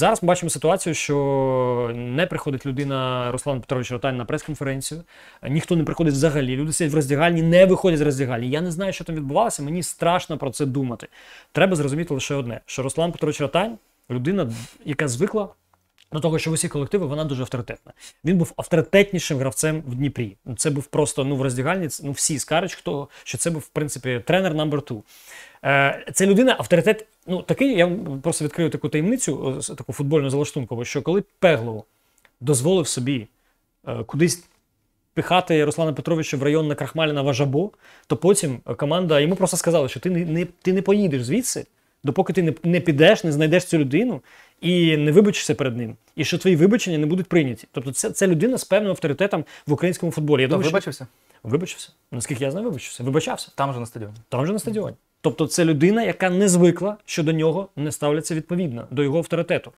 Зараз ми бачимо ситуацію, що не приходить людина Руслан Петрович Ротань на прес-конференцію, ніхто не приходить взагалі. Люди сидять в роздягальні, не виходять з роздягальні. Я не знаю, що там відбувалося. Мені страшно про це думати. Треба зрозуміти лише одне: що Руслан Петрович Ротань людина, яка звикла до ну, того, що в усі колективи вона дуже авторитетна. Він був авторитетнішим гравцем в Дніпрі. Це був просто ну в роздягальні. Ну всі скарич, хто що це був в принципі тренер number two. Це людина авторитет. Ну такий. Я просто відкрию таку таємницю, е, таку футбольну залаштункову, що коли Пеглов дозволив собі е, кудись. Пихати Руслана Петровича в район на Крахмаліна Важабо, то потім е, команда йому просто сказала, що ти не ти не поїдеш звідси, допоки ти не підеш, не знайдеш цю людину і не вибачишся перед ним, і що твої вибачення не будуть прийняті. Тобто, це це людина з певним авторитетом в українському футболі. Я думаю, вибачився? Що... Вибачився. Наскільки я знаю, вибачився. Вибачався. Там же на стадіоні. Там же на стадіоні. Тобто це людина, яка не звикла, що до нього не ставляться відповідно до його авторитету.